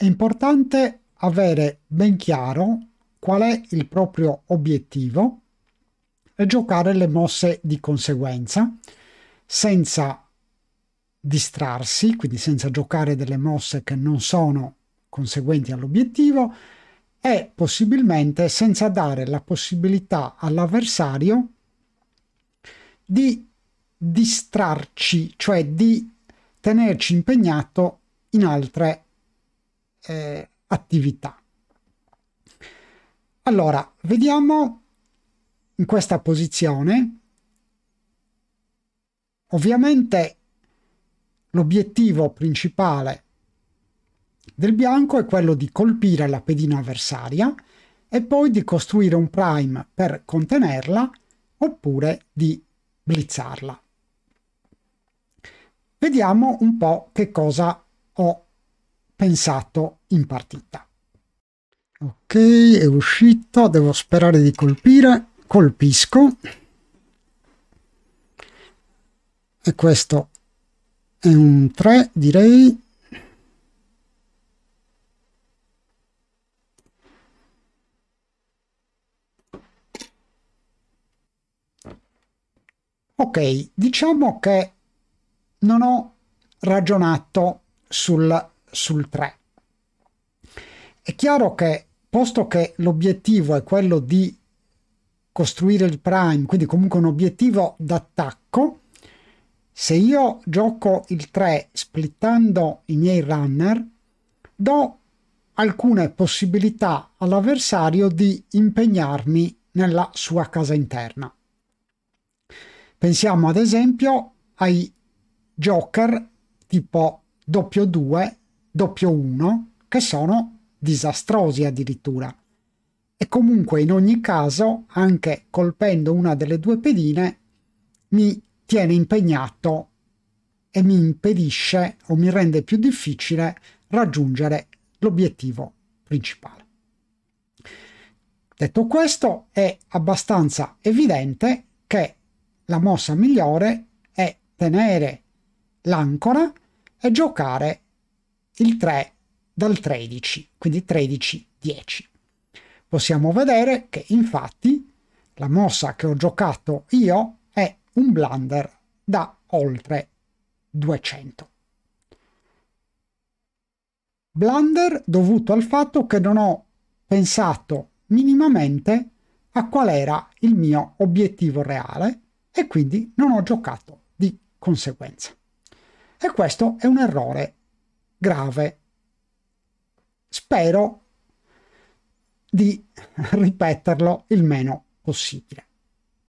È importante avere ben chiaro qual è il proprio obiettivo e giocare le mosse di conseguenza senza distrarsi, quindi senza giocare delle mosse che non sono conseguenti all'obiettivo e possibilmente senza dare la possibilità all'avversario di distrarci, cioè di tenerci impegnato in altre eh, attività. Allora, vediamo in questa posizione. Ovviamente l'obiettivo principale del bianco è quello di colpire la pedina avversaria e poi di costruire un prime per contenerla oppure di blizzarla. Vediamo un po' che cosa ho pensato in partita. Ok, è uscito, devo sperare di colpire, colpisco. E questo è un 3, direi. Ok, diciamo che non ho ragionato sul sul 3. È chiaro che, posto che l'obiettivo è quello di costruire il prime, quindi comunque un obiettivo d'attacco, se io gioco il 3 splittando i miei runner, do alcune possibilità all'avversario di impegnarmi nella sua casa interna. Pensiamo ad esempio ai joker tipo doppio 2 doppio 1 che sono disastrosi addirittura. E comunque in ogni caso, anche colpendo una delle due pedine, mi tiene impegnato e mi impedisce o mi rende più difficile raggiungere l'obiettivo principale. Detto questo, è abbastanza evidente che la mossa migliore è tenere l'ancora e giocare il 3 dal 13, quindi 13, 10. Possiamo vedere che infatti la mossa che ho giocato io è un blunder da oltre 200. Blunder dovuto al fatto che non ho pensato minimamente a qual era il mio obiettivo reale e quindi non ho giocato di conseguenza. E questo è un errore grave. Spero di ripeterlo il meno possibile.